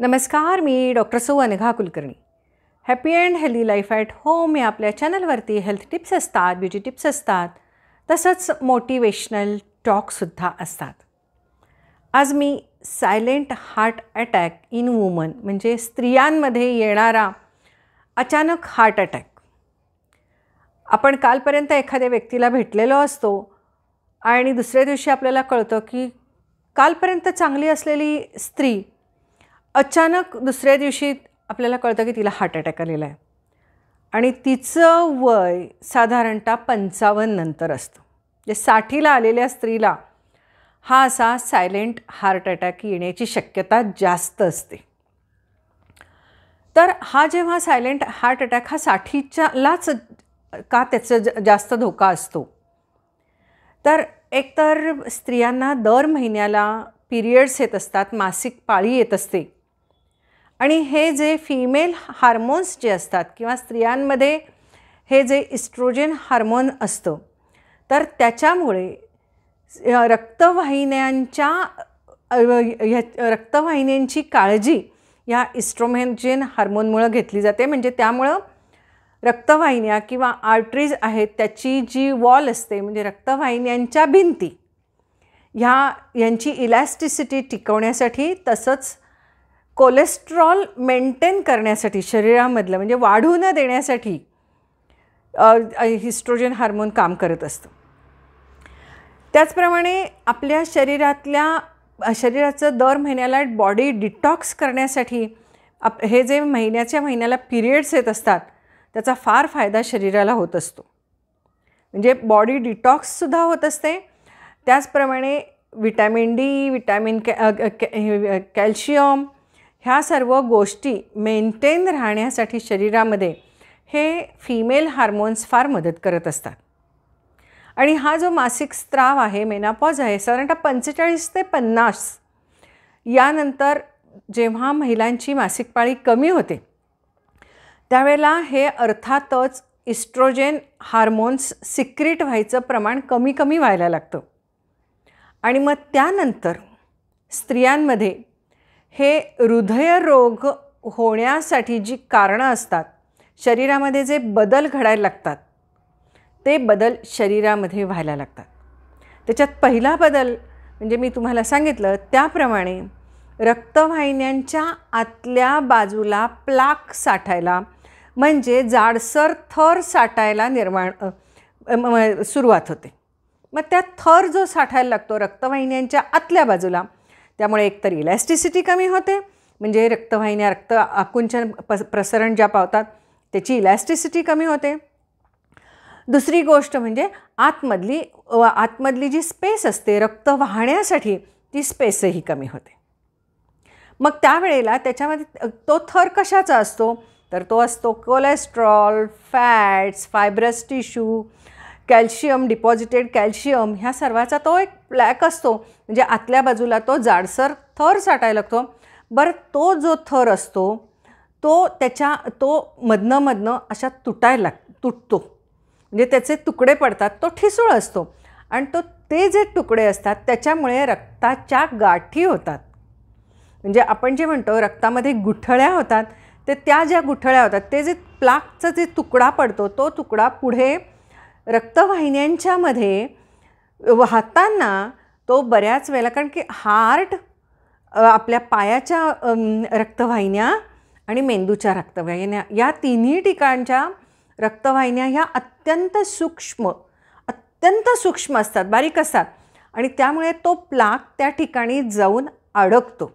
नमस्कार मी doctor Anagha Kulkarni happy and healthy life at home या आपल्या चॅनलवरती हेल्थ टिप्स असतात ब्युटी टिप्स असतात तसंच मोटिवेशनल टॉकसुद्धा असतात आज मी silent heart attack in woman म्हणजे स्त्रियांमध्ये येणारा अचानक हार्ट अटॅक आपण कालपर्यंत एखाद्या व्यक्तीला भेटलेलो असतो आणि दुसऱ्या दिवशी आपल्याला कळतं की कालपर्यंत चांगली असलेली स्त्री अचानक दुसऱ्या दिवशी आपल्याला कळतं की तिला हार्ट अटॅक आलेला आहे आणि तिचं वय साधारणतः पंचावन्न नंतर असतं म्हणजे साठीला आलेल्या स्त्रीला हा असा सायलेंट हार्ट अटॅक येण्याची शक्यता जास्त असते तर हा जेव्हा सायलेंट हार्ट अटॅक हा साठीच्यालाच का त्याचा ज जास्त धोका असतो तर एकतर स्त्रियांना दर महिन्याला पिरियड्स येत असतात मासिक पाळी येत असते आणि हे जे फिमेल हार्मोन्स जे असतात किंवा स्त्रियांमध्ये हे जे इस्ट्रोजेन हार्मोन असतं तर त्याच्यामुळे रक्तवाहिन्यांच्या ह्या रक्तवाहिन्यांची काळजी या इस्ट्रोमेजेन हार्मोनमुळं घेतली जाते म्हणजे त्यामुळं रक्तवाहिन्या किंवा आर्टरीज आहेत त्याची जी वॉल असते म्हणजे रक्तवाहिन्यांच्या भिंती ह्या यांची इलॅस्टिसिटी टिकवण्यासाठी तसंच कोलेस्ट्रॉल मेंटेन करण्यासाठी शरीरामधलं म्हणजे वाढू न देण्यासाठी हिस्ट्रोजन हार्मोन काम करत असतं त्याचप्रमाणे आपल्या शरीरातल्या शरीराचं दर महिन्याला बॉडी डिटॉक्स करण्यासाठी आप हे जे महिन्याच्या महिन्याला पिरियड्स येत असतात त्याचा फार फायदा शरीराला होत असतो म्हणजे बॉडी डिटॉक्ससुद्धा होत असते त्याचप्रमाणे विटॅमिन डी विटॅमिन कॅ कॅल्शियम ह्या सर्व गोष्टी मेंटेन राहण्यासाठी शरीरामध्ये हे फिमेल हार्मोन्स फार मदत करत असतात आणि हा जो मासिक स्त्राव आहे मेनापॉज आहे साधारणतः पंचेचाळीस ते पन्नास यानंतर जेव्हा महिलांची मासिक पाळी कमी होते त्यावेळेला हे अर्थातच इस्ट्रोजेन हार्मोन्स सिक्रिट व्हायचं प्रमाण कमी कमी व्हायला लागतं आणि मग त्यानंतर स्त्रियांमध्ये हे हृदयरोग होण्यासाठी जी कारणं असतात शरीरामध्ये जे बदल घडायला लागतात ते बदल शरीरामध्ये व्हायला लागतात त्याच्यात पहिला बदल म्हणजे मी तुम्हाला सांगितलं त्याप्रमाणे रक्तवाहिन्यांच्या आतल्या बाजूला प्लाक साठायला म्हणजे जाडसर थर साठायला निर्माण सुरुवात होते मग त्या थर जो साठायला लागतो रक्तवाहिन्यांच्या आतल्या बाजूला त्यामुळे एकतर इलॅस्टिसिटी कमी होते म्हणजे रक्तवाहिन्या रक्त आकुंचन प प्रसरण ज्या पावतात त्याची इलॅस्टिसिटी कमी होते दुसरी गोष्ट म्हणजे आतमधली आतमधली जी स्पेस असते रक्त वाहण्यासाठी ती स्पेसही कमी होते मग त्यावेळेला त्याच्यामध्ये तो थर कशाचा असतो तर तो असतो cholesterol fats fibrous tissue calcium deposited calcium ह्या सर्वाचा तो एक प्लॅक असतो म्हणजे आतल्या बाजूला तो जाडसर थर साठायला लागतो बरं तो जो थर असतो तो त्याच्या तो मधनं मधनं अशा तुटायला लाग तुटतो म्हणजे त्याचे तुकडे पडतात तो ठिसूळ असतो आणि तो ते जे तुकडे असतात त्याच्यामुळे रक्ताच्या गाठी होतात म्हणजे आपण जे म्हणतो रक्तामध्ये गुठळ्या होतात ते त्या ज्या गुठळ्या होतात ते जे प्लाकचा जे तुकडा पडतो तो तुकडा पुढे रक्तवाहिन्यांच्यामध्ये वाहताना तो बऱ्याच वेळेला कारण की हार्ट आपल्या पायाच्या रक्तवाहिन्या आणि मेंदूच्या रक्तवाहिन्या या तिन्ही ठिकाणच्या रक्तवाहिन्या ह्या अत्यंत सूक्ष्म अत्यंत सूक्ष्म असतात बारीक असतात आणि त्यामुळे तो प्लाक त्या ठिकाणी जाऊन अडकतो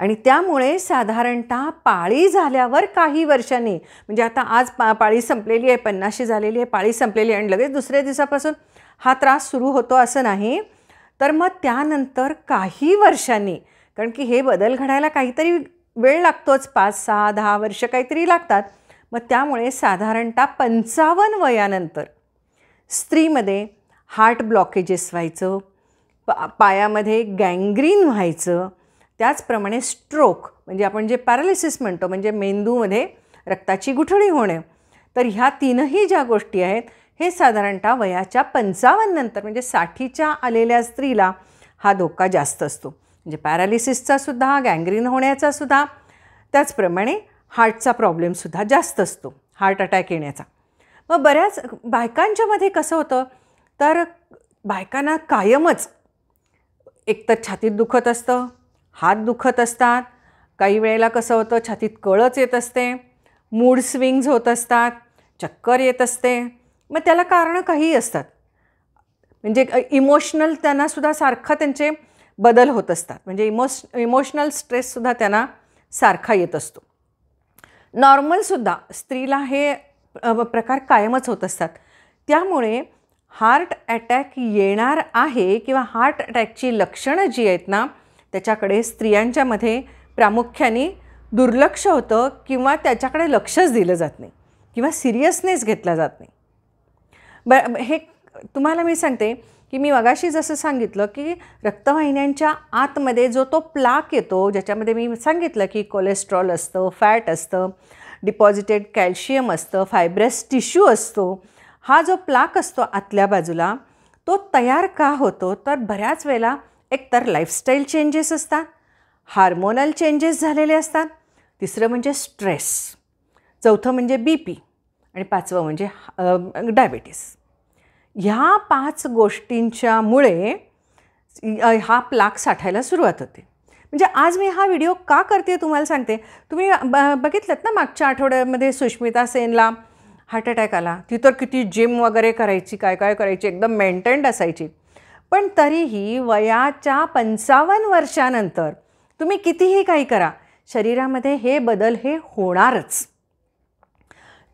आणि त्यामुळे साधारणत पाळी झाल्यावर काही वर्षांनी म्हणजे आता आज पा पाळी संपलेली आहे पन्नाशी झालेली आहे पाळी संपलेली आहे आणि लगेच दुसऱ्या दिवसापासून हा त्रास सुरू होतो असं नाही तर मग त्यानंतर काही वर्षांनी कारण की हे बदल घडायला काहीतरी वेळ लागतोच पाच सहा दहा वर्ष काहीतरी लागतात मग त्यामुळे साधारणतः पंचावन्न वयानंतर स्त्रीमध्ये हार्ट ब्लॉकेजेस व्हायचं पा पायामध्ये गँग्रीन व्हायचं त्याचप्रमाणे स्ट्रोक म्हणजे आपण जे पॅरालिसिस म्हणतो म्हणजे मेंदूमध्ये रक्ताची गुठळी होणे तर ह्या तीनही ज्या गोष्टी आहेत हे साधारणतः वयाच्या पंचावन्नंतर म्हणजे साठीच्या आलेल्या स्त्रीला हा धोका जास्त असतो म्हणजे पॅरालिसिसचा सुद्धा गँग्रीन होण्याचा सुद्धा त्याचप्रमाणे हार्टचा प्रॉब्लेमसुद्धा जास्त असतो हार्ट अटॅक येण्याचा मग बऱ्याच बायकांच्यामध्ये कसं होतं तर बायकांना कायमच एकतर छातीत दुखत असतं हात दुखत असतात काही वेळेला कसं होतं छातीत कळच येत असते मूड स्विंग्ज होत असतात चक्कर येत असते मग त्याला कारणं काही असतात म्हणजे इमोशनल त्यांनासुद्धा सारखा त्यांचे बदल होत असतात म्हणजे इमोश इमोशनल स्ट्रेससुद्धा त्यांना सारखा येत असतो नॉर्मलसुद्धा स्त्रीला हे प्रकार कायमच होत असतात त्यामुळे हार्ट अटॅक येणार आहे किंवा हार्ट अटॅकची लक्षणं जी आहेत ना त्याच्याकडे स्त्रियांच्यामध्ये प्रामुख्याने दुर्लक्ष होतं किंवा त्याच्याकडे लक्षच दिलं जात नाही किंवा सिरियसनेस घेतला जात नाही ब हे तुम्हाला मी सांगते की मी मगाशी जसं सांगितलं की रक्तवाहिन्यांच्या आतमध्ये जो तो प्लाक येतो ज्याच्यामध्ये मी सांगितलं की कोलेस्ट्रॉल असतं फॅट असतं डिपॉझिटेड कॅल्शियम असतं फायब्रस टिश्यू असतो हा जो प्लाक असतो आतल्या बाजूला तो तयार का होतो तर बऱ्याच वेळेला एकतर लाईफस्टाईल चेंजेस असतात हार्मोनल चेंजेस झालेले असतात तिसरं म्हणजे स्ट्रेस चौथं म्हणजे बी पी आणि पाचवं म्हणजे डायबिटीस ह्या पाच गोष्टींच्यामुळे हा प्लाक साठायला सुरुवात होते म्हणजे आज मी हा व्हिडिओ का करते तुम्हाला सांगते तुम्ही ब बघितलंत ना मागच्या आठवड्यामध्ये सुष्मिता सेनला हार्ट अटॅक आला ती तर किती जिम वगैरे करायची काय काय करायची एकदम मेंटेन्ड असायची पण तरीही वयाच्या पंचावन्न वर्षानंतर तुम्ही कितीही काही करा शरीरामध्ये हे बदल हे होणारच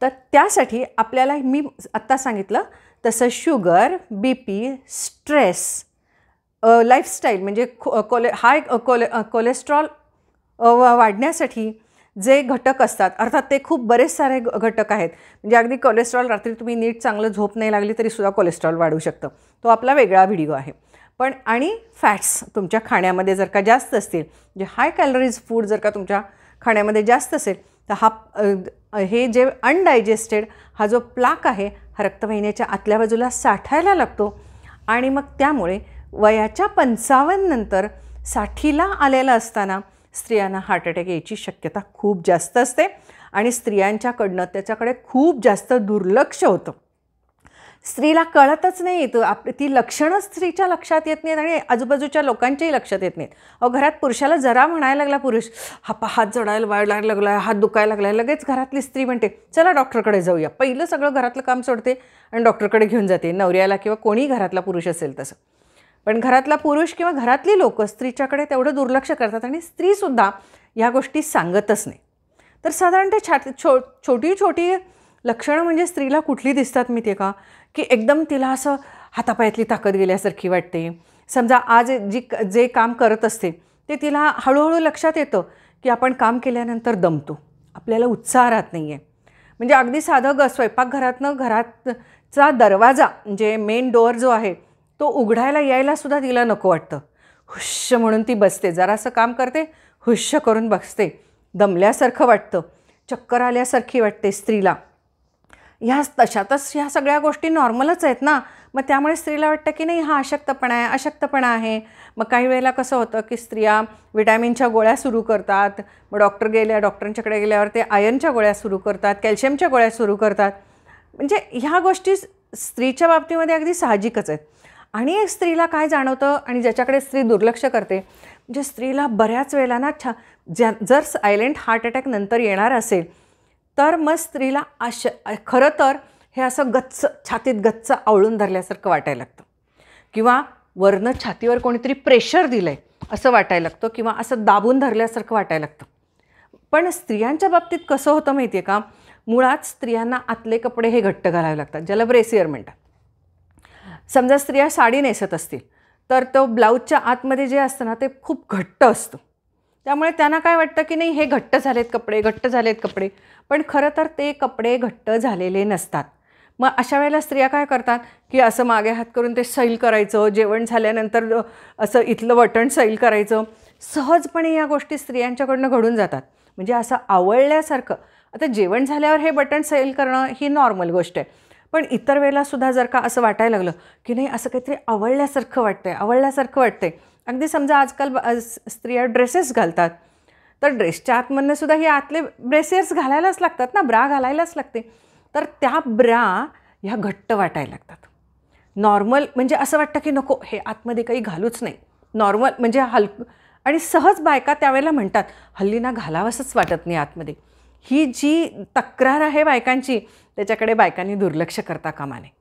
तर त्यासाठी आपल्याला मी आत्ता सांगितलं तसं sugar B P stress lifestyle म्हणजे खो कोले हाय कोले कोलेस्ट्रॉल वाढण्यासाठी जे घटक असतात अर्थात ते खूप बरेच सारे घटक आहेत म्हणजे अगदी कोलेस्ट्रॉल रात्री तुम्ही नीट चांगलं झोप नाही लागली तरीसुद्धा कोलेस्ट्रॉल वाढू शकतं तो आपला वेगळा व्हिडिओ आहे पण आणि फॅट्स तुमच्या खाण्यामध्ये जर का जास्त असतील म्हणजे हाय कॅलरीज फूड जर का तुमच्या खाण्यामध्ये जास्त असेल तर हा हे जे अनडायजेस्टेड हा जो प्लाक आहे हा रक्तवाहिन्याच्या आतल्या बाजूला साठायला लागतो आणि मग त्यामुळे वयाच्या पंचावन्नंतर साठीला आलेला असताना स्त्रियांना हार्ट अटॅक यायची शक्यता खूप जास्त असते आणि स्त्रियांच्याकडनं त्याच्याकडे खूप जास्त दुर्लक्ष होतं स्त्रीला कळतच नाही तो आप ती लक्षणं स्त्रीच्या लक्षात येत नाहीत आणि आजूबाजूच्या लोकांच्याही लक्षात येत नाहीत अहो घरात पुरुषाला जरा म्हणायला लागला पुरुष हा हात जोडायला वाळायला लागला हात दुखायला लागला लगेच घरातली स्त्री म्हणते चला डॉक्टरकडे जाऊया पहिलं सगळं घरातलं काम सोडते आणि डॉक्टरकडे घेऊन जाते नवऱ्याला किंवा कोणी घरातला पुरुष असेल तसं पण घरातला पुरुष किंवा घरातली लोकं स्त्रीच्याकडे तेवढं दुर्लक्ष करतात आणि स्त्रीसुद्धा ह्या गोष्टी सांगतच नाही तर साधारणतः छा छो छोटी छोटी लक्षणं म्हणजे स्त्रीला कुठली दिसतात मी ते का की एकदम तिला असं हातापायातली ताकद गेल्यासारखी वाटते समजा आज जी जे काम करत असते ते तिला हळूहळू लक्षात येतं की आपण काम केल्यानंतर दमतो आपल्याला उत्साह राहत नाही आहे म्हणजे अगदी साधं ग स्वयंपाकघरातनं घरातचा दरवाजा म्हणजे मेन डोअर जो आहे तो उघडायला यायलासुद्धा तिला नको वाटतं हुश्य म्हणून ती बसते जरा असं काम करते हुश्य करून बसते दमल्यासारखं वाटतं चक्कर आल्यासारखी वाटते स्त्रीला ह्या तशातच ह्या सगळ्या गोष्टी नॉर्मलच आहेत ना मग त्यामुळे स्त्रीला वाटतं की नाही हा अशक्तपणा आहे अशक्तपणा आहे मग काही वेळेला कसं होतं की स्त्रिया विटॅमिनच्या गोळ्या सुरू करतात मग डॉक्टर गेल्या डॉक्टरांच्याकडे गेल्यावर ते आयर्नच्या गोळ्या सुरू करतात कॅल्शियमच्या गोळ्या सुरू करतात म्हणजे ह्या गोष्टी स्त्रीच्या बाबतीमध्ये अगदी साहजिकच आहेत आणि एक स्त्रीला काय जाणवतं आणि ज्याच्याकडे स्त्री दुर्लक्ष करते म्हणजे स्त्रीला बऱ्याच वेळेला ना छा ज्या जर सायलेंट हार्ट अटॅक नंतर येणार असेल तर मग स्त्रीला आश खरं तर हे असं गच्च छातीत गच्च आवळून धरल्यासारखं वाटायला लागतं किंवा वरनं छातीवर कोणीतरी प्रेशर दिलं आहे असं वाटायला लागतं किंवा असं दाबून धरल्यासारखं वाटायला लागतं पण स्त्रियांच्या बाबतीत कसं होतं माहिती आहे का मुळात स्त्रियांना आतले कपडे हे घट्ट घालावे लागतात ज्याला ब्रेसियर म्हणतात समजा स्त्रिया साडी नेसत असतील तर तो ब्लाऊजच्या आतमध्ये जे असतं ना ते खूप घट्ट असतं त्यामुळे त्यांना काय वाटतं की नाही हे घट्ट झालेत कपडे घट्ट झालेत कपडे पण खरं तर ते कपडे घट्ट झालेले नसतात मग अशा वेळेला स्त्रिया काय करतात की असं मागे हात करून ते सैल करायचं जेवण झाल्यानंतर असं इथलं बटण सैल करायचं सहजपणे या गोष्टी स्त्रियांच्याकडनं घडून जातात म्हणजे असं आवळल्यासारखं आता जेवण झाल्यावर हे बटण सैल करणं ही नॉर्मल गोष्ट आहे पण इतर वेळेलासुद्धा जर का असं वाटायला लागलं की नाही असं काहीतरी आवडल्यासारखं वाटतंय आवडल्यासारखं वाटतंय अगदी समजा आजकाल स्त्रिया ड्रेसेस घालतात तर ड्रेसच्या आतमधनं सुद्धा हे आतले ब्रेसेस घालायलाच लागतात ना ब्रा घालायलाच लागते तर त्या ब्रा ह्या घट्ट वाटायला लागतात नॉर्मल म्हणजे असं वाटतं की नको हे आतमध्ये काही घालूच नाही नॉर्मल म्हणजे हलक आणि सहज बायका त्यावेळेला म्हणतात हल्ली ना घालावंसंच वाटत नाही आतमध्ये ही जी तक्रार आहे बायकांची त्याच्याकडे बायकांनी दुर्लक्ष करता कामा नये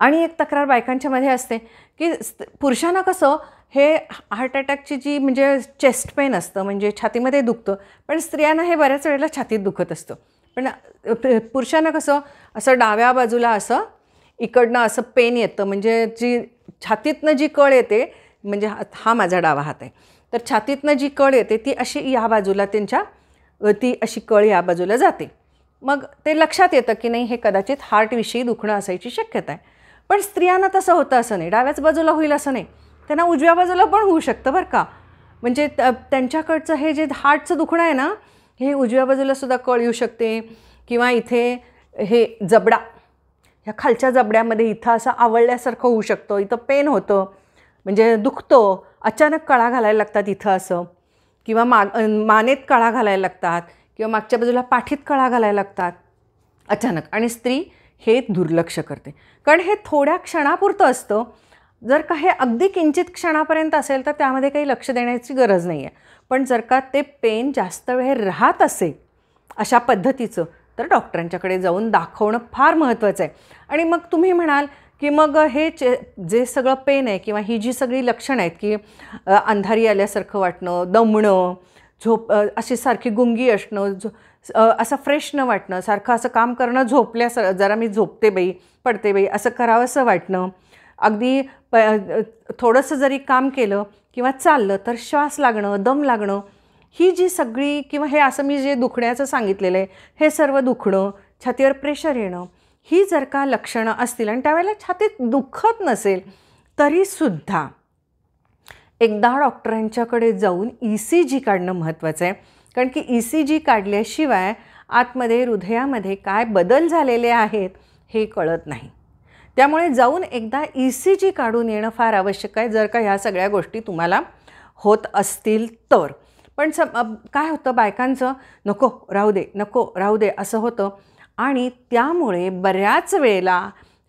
आणि एक तक्रार बायकांच्यामध्ये असते की पुरुषांना कसं हे हार्ट अटॅकची जी म्हणजे चेस्ट पेन असतं म्हणजे छातीमध्ये दुखतं पण स्त्रियांना हे बऱ्याच वेळेला छातीत दुखत असतं पण पुरुषांना कसं असं डाव्या बाजूला असं इकडनं असं पेन येतं म्हणजे जी छातीतनं जी कळ येते म्हणजे हा माझा डावा हात आहे तर छातीतनं जी कळ येते ती अशी या बाजूला त्यांच्या ती अशी कळ या बाजूला जाते मग ते लक्षात येतं की नाही हे कदाचित हार्टविषयी दुखणं असायची शक्यता आहे पण स्त्रियांना तसं होतं असं नाही डाव्याच बाजूला होईल असं नाही त्यांना उजव्या बाजूला पण होऊ शकतं बरं का म्हणजे त्यांच्याकडचं हे जे हार्टचं दुखणं आहे ना हे उजव्या बाजूलासुद्धा कळ येऊ शकते किंवा इथे हे जबडा ह्या खालच्या जबड्यामध्ये इथं असं आवडल्यासारखं होऊ शकतं इथं पेन होतं म्हणजे दुखतं अचानक कळा घालायला लागतात इथं असं किंवा माग मानेत कळा घालायला लागतात किंवा मागच्या बाजूला पाठीत कळा घालायला लागतात अचानक आणि स्त्री हे दुर्लक्ष करते कारण हे थोड्या क्षणापुरतं असतं जर का हे अगदी किंचित क्षणापर्यंत असेल तर त्यामध्ये काही लक्ष देण्याची गरज नाही आहे पण जर का ते पेन जास्त वेळ राहत असेल अशा पद्धतीचं तर डॉक्टरांच्याकडे जाऊन दाखवणं फार महत्त्वाचं आहे आणि मग तुम्ही म्हणाल की मग हे चे जे सगळं पेन आहे किंवा ही जी सगळी लक्षणं आहेत की अंधारी आल्यासारखं वाटणं दमणं झोप अशी सारखी गुंगी असणं झो असं फ्रेश न वाटणं सारखं असं काम करणं झोपल्यास जरा मी झोपते बाई पडते बाई असं करावंसं वाटणं अगदी प थोडंसं जरी काम केलं किंवा चाललं तर श्वास लागणं दम लागणं ही जी सगळी किंवा हे असं मी जे दुखण्याचं सांगितलेलं आहे हे सर्व दुखणं छातीवर प्रेशर येणं ही जर का लक्षणं असतील आणि त्यावेळेला छातीत दुखत नसेल तरीसुद्धा एकदा डॉक्टरांच्याकडे जाऊन ई सी जी काढणं महत्त्वाचं आहे कारण की ई सी जी काढल्याशिवाय आतमध्ये हृदयामध्ये काय बदल झालेले आहेत हे कळत नाही त्यामुळे जाऊन एकदा ई सी जी काढून येणं फार आवश्यक आहे जर का ह्या सगळ्या गोष्टी तुम्हाला होत असतील तर पण स काय होतं बायकांचं नको राहू दे नको राहू दे असं होतं आणि त्यामुळे बऱ्याच वेळेला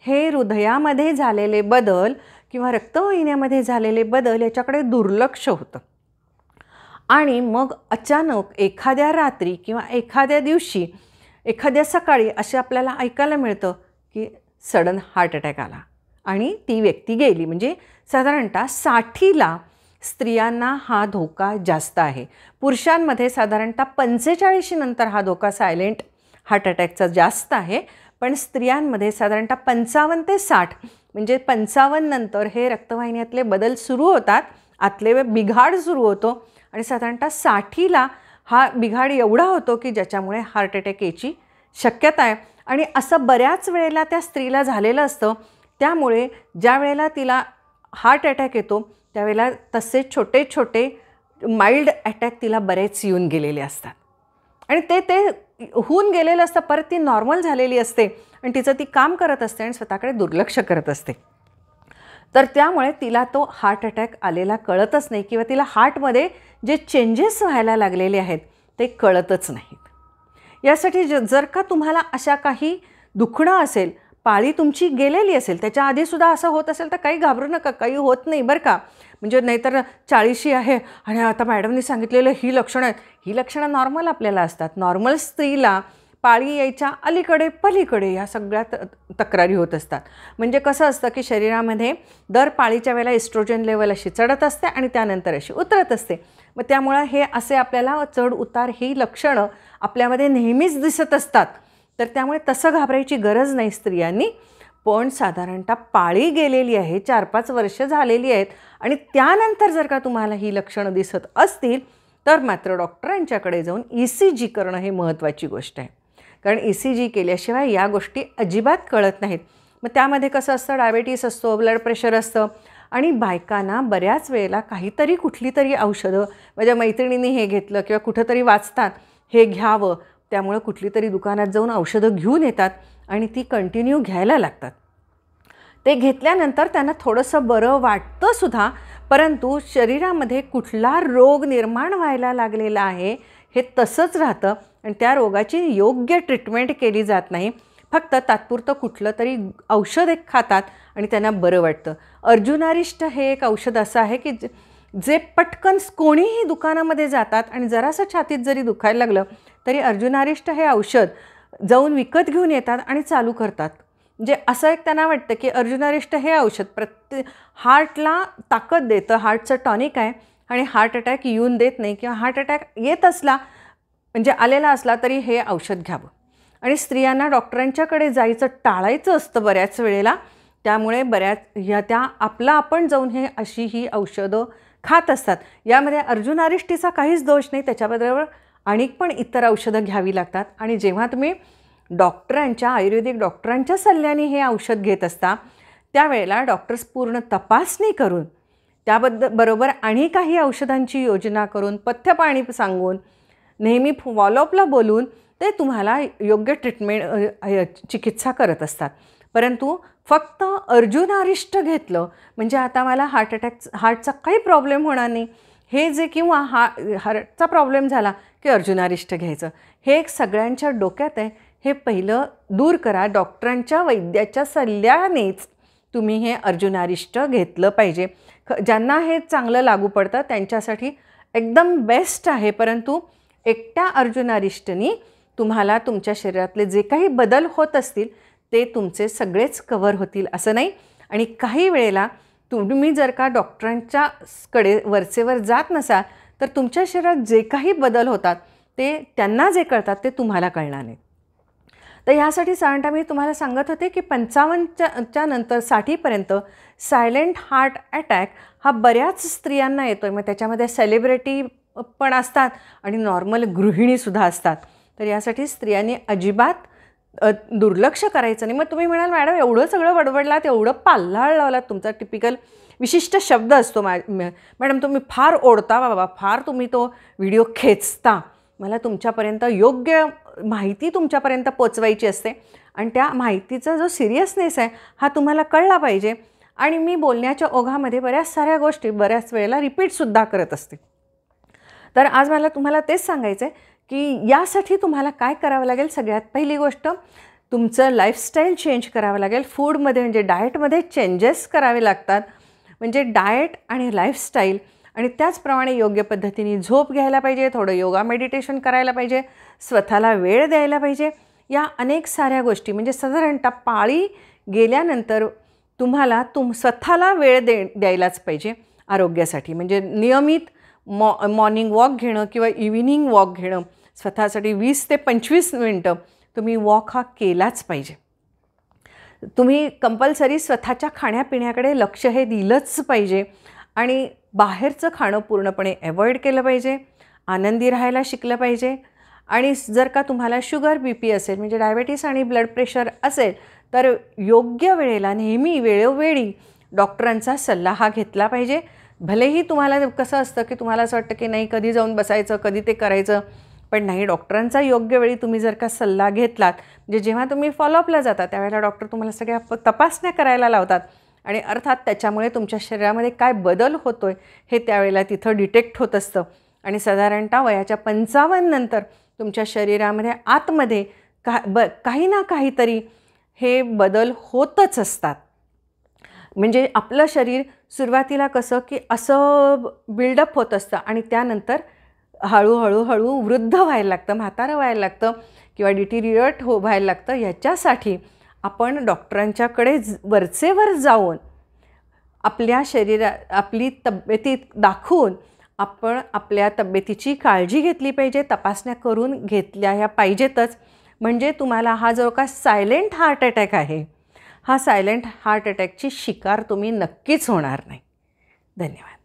हे हृदयामध्ये झालेले बदल किंवा रक्तवाहिन्यामध्ये झालेले बदल याच्याकडे दुर्लक्ष होतं आणि मग अचानक एखाद्या रात्री किंवा एखाद्या दिवशी एखाद्या सकाळी असे आपल्याला ऐकायला मिळतं की सडन हार्ट अटॅक आला आणि ती व्यक्ती गेली म्हणजे साधारणतः साठीला स्त्रियांना हा धोका जास्त आहे पुरुषांमध्ये साधारणतः पंचेचाळीशी नंतर हा धोका सायलेंट हार्ट अटॅकचा जास्त आहे पण स्त्रियांमध्ये साधारणतः पंचावन्न ते साठ म्हणजे नंतर हे रक्तवाहिन्यातले बदल सुरू होतात आतले बिघाड सुरू होतो आणि साधारणतः साठीला हा बिघाड एवढा होतो की ज्याच्यामुळे हार्ट अटॅक यायची शक्यता आहे आणि असं बऱ्याच वेळेला त्या स्त्रीला झालेलं असतं त्यामुळे ज्या वेळेला तिला हार्ट अटॅक येतो त्यावेळेला तसे छोटे छोटे माइल्ड अटॅक तिला बरेच येऊन गेलेले असतात आणि ते ते होऊन गेलेलं असतं परत ती नॉर्मल झालेली असते आणि तिचं ती काम करत असते आणि स्वतःकडे दुर्लक्ष करत असते तर त्यामुळे तिला तो हार्ट अटॅक आलेला कळतच नाही किंवा तिला हार्टमध्ये जे चेंजेस व्हायला लागलेले आहेत ते कळतच नाहीत यासाठी ज जर का तुम्हाला अशा काही दुखणं असेल पाळी तुमची गेलेली असेल त्याच्या आधीसुद्धा असं होत असेल तर काही घाबरू नका काही होत नाही बरं का म्हणजे नाहीतर चाळीशी आहे आणि आता मॅडमनी सांगितलेलं ही लक्षणं आहेत ही लक्षणं नॉर्मल आपल्याला असतात नॉर्मल स्त्रीला पाळी यायच्या अलीकडे पलीकडे ह्या सगळ्या त तक्रारी होत असतात म्हणजे कसं असतं की शरीरामध्ये दर पाळीच्या वेळेला इस्ट्रोजन लेवल अशी चढत असते आणि त्यानंतर अशी उतरत असते मग त्यामुळं हे असे आपल्याला चढ उतार ही लक्षणं आपल्यामध्ये नेहमीच दिसत असतात तर त्यामुळे तसं घाबरायची गरज नाही स्त्रियांनी पण साधारणतः पाळी गेलेली आहे चार पाच वर्ष झालेली आहेत आणि त्यानंतर जर का तुम्हाला ही लक्षणं दिसत असतील तर मात्र डॉक्टरांच्याकडे जाऊन ई सी जी करणं हे महत्त्वाची गोष्ट आहे कारण ई सी जी केल्याशिवाय या गोष्टी अजिबात कळत नाहीत मग त्यामध्ये कसं असतं डायबेटीस असतो ब्लड प्रेशर असतं आणि बायकांना बऱ्याच वेळेला काहीतरी कुठली तरी औषधं माझ्या मैत्रिणींनी हे घेतलं किंवा कुठंतरी वाचतात हे घ्यावं त्यामुळं कुठली तरी दुकानात जाऊन औषधं घेऊन येतात आणि ती कंटिन्यू घ्यायला लागतात ते घेतल्यानंतर त्यांना थोडंसं बरं वाटतं सुद्धा परंतु शरीरामध्ये कुठला रोग निर्माण व्हायला लागलेला आहे हे तसंच राहतं आणि त्या रोगाची योग्य ट्रीटमेंट केली जात नाही फक्त तात्पुरतं कुठलं तरी औषध एक खातात आणि त्यांना बरं वाटतं अर्जुनारिष्ट हे एक औषध असं आहे की जे पटकन कोणीही दुकानामध्ये जातात आणि जरासं छातीत जरी दुखायला लागलं तरी अर्जुनारिष्ट हे औषध जाऊन विकत घेऊन येतात आणि चालू करतात म्हणजे असं एक त्यांना वाटतं की अर्जुनारिष्ट हे औषध प्रत्ये हार्टला ताकद देतं हार्टचं टॉनिक आहे आणि हार्ट अटॅक येऊन देत नाही किंवा हार्ट अटॅक येत असला म्हणजे आलेला असला तरी हे औषध घ्यावं आणि स्त्रियांना डॉक्टरांच्याकडे जायचं टाळायचं असतं बऱ्याच वेळेला त्यामुळे बऱ्याच ह्या त्या आपला आपण जाऊन हे अशी ही औषधं खात असतात यामध्ये अर्जुन अर्जुनारिष्टीचा काहीच दोष नाही त्याच्याबरोबर अनेक पण इतर औषधं घ्यावी लागतात आणि जेव्हा तुम्ही डॉक्टरांच्या आयुर्वेदिक डॉक्टरांच्या सल्ल्याने हे औषध घेत असता त्यावेळेला डॉक्टर्स पूर्ण तपासणी करून त्याबद्दल बरोबर आणि काही औषधांची योजना करून पथ्यपाणी सांगून नेहमी फॉलोअपला बोलून ते तुम्हाला योग्य ट्रीटमेंट चिकित्सा करत असतात परंतु फक्त अर्जुन अरिष्ट घेतलं म्हणजे आता मला हार्ट अटॅक हार्टचा काही प्रॉब्लेम होणार नाही हे जे किंवा हा हार्टचा प्रॉब्लेम झाला की अर्जुन अरिष्ट घ्यायचं हे एक सगळ्यांच्या डोक्यात आहे हे पहिलं दूर करा डॉक्टरांच्या वैद्याच्या सल्ल्यानेच तुम्ही हे अर्जुनारिष्ट घेतलं पाहिजे ख ज्यांना हे चांगलं लागू पडतं त्यांच्यासाठी एकदम बेस्ट आहे परंतु एकट्या अर्जुनारिष्टनी तुम्हाला तुमच्या शरीरातले जे काही बदल होत असतील ते तुमचे सगळेच कवर होतील असं नाही आणि काही वेळेला तुम्ही जर का डॉक्टरांच्या कडे वरचेवर जात नसाल तर तुमच्या शरीरात जे काही बदल होतात ते त्यांना जे कळतात ते तुम्हाला कळणार नाही तर ह्यासाठी साधारणतः मी तुम्हाला सांगत होते की पंचावन्नच्या नंतर साठीपर्यंत सायलेंट हार्ट अटॅक हा बऱ्याच स्त्रियांना येतो आहे मग त्याच्यामध्ये सेलिब्रिटी पण असतात आणि नॉर्मल गृहिणीसुद्धा असतात तर यासाठी स्त्रियांनी अजिबात दुर्लक्ष करायचं नाही मग तुम्ही म्हणाल मॅडम एवढं सगळं वडवडलात एवढं पाल्हाळ लावलात तुमचा टिपिकल विशिष्ट शब्द असतो मॅडम तुम्ही फार ओढता बाबा फार तुम्ही तो व्हिडिओ खेचता मला तुमच्यापर्यंत योग्य माहिती तुमच्यापर्यंत पोचवायची असते आणि त्या माहितीचा जो सिरियसनेस आहे हा तुम्हाला कळला पाहिजे आणि मी बोलण्याच्या ओघामध्ये बऱ्याच साऱ्या गोष्टी बऱ्याच वेळेला रिपीटसुद्धा करत असते तर आज मला तुम्हाला तेच सांगायचं आहे की यासाठी तुम्हाला काय करावं लागेल सगळ्यात पहिली गोष्ट तुमचं लाईफस्टाईल चेंज करावं लागेल फूडमध्ये म्हणजे डाएटमध्ये चेंजेस करावे लागतात म्हणजे डाएट आणि लाईफस्टाईल आणि त्याचप्रमाणे योग्य पद्धतीने झोप घ्यायला पाहिजे थोडं योगा मेडिटेशन करायला पाहिजे स्वतःला वेळ द्यायला पाहिजे या अनेक साऱ्या गोष्टी म्हणजे साधारणतः पाळी गेल्यानंतर तुम्हाला तुम स्वतःला वेळ दे द्यायलाच पाहिजे आरोग्यासाठी म्हणजे नियमित मॉ मॉर्निंग वॉक घेणं किंवा इव्हिनिंग वॉक घेणं स्वतःसाठी वीस ते पंचवीस मिनटं तुम्ही वॉक हा केलाच पाहिजे तुम्ही कंपल्सरी स्वतःच्या खाण्यापिण्याकडे लक्ष हे दिलंच पाहिजे आणि बाहेरचं खाणं पूर्णपणे अवॉइड केलं पाहिजे आनंदी राहायला शिकलं पाहिजे आणि जर का तुम्हाला शुगर बी पी असेल म्हणजे डायबेटीस आणि ब्लड प्रेशर असेल तर योग्य वेळेला नेहमी वेळोवेळी डॉक्टरांचा सल्ला हा घेतला पाहिजे भलेही तुम्हाला कसं असतं की तुम्हाला असं वाटतं की नाही कधी जाऊन बसायचं कधी ते करायचं पण नाही डॉक्टरांचा योग्य वेळी तुम्ही जर का सल्ला घेतलात म्हणजे जेव्हा तुम्ही फॉलोअपला जाता त्यावेळेला डॉक्टर तुम्हाला सगळ्या तपासण्या करायला लावतात आणि अर्थात त्याच्यामुळे तुमच्या शरीरामध्ये काय बदल होतो आहे हे त्यावेळेला तिथं डिटेक्ट होत असतं आणि साधारणतः वयाच्या पंचावन्नंतर तुमच्या शरीरामध्ये आतमध्ये का ब काही ना काहीतरी हे बदल होतच असतात म्हणजे आपलं शरीर सुरुवातीला कसं की असं बिल्डअप होत असतं आणि त्यानंतर हळूहळू हळू वृद्ध व्हायला लागतं म्हातारं व्हायला लागतं किंवा डिटिरिएट हो व्हायला लागतं ह्याच्यासाठी आपण डॉक्टरांच्याकडे वरचेवर जाऊन आपल्या शरीरा आपली तब्येती दाखवून आपण आपल्या तब्येतीची काळजी घेतली पाहिजे तपासण्या करून घेतल्या ह्या पाहिजेतच म्हणजे तुम्हाला हा जो का सायलेंट हार्ट अटॅक आहे हा सायलेंट हार्ट अटॅकची शिकार तुम्ही नक्कीच होणार नाही धन्यवाद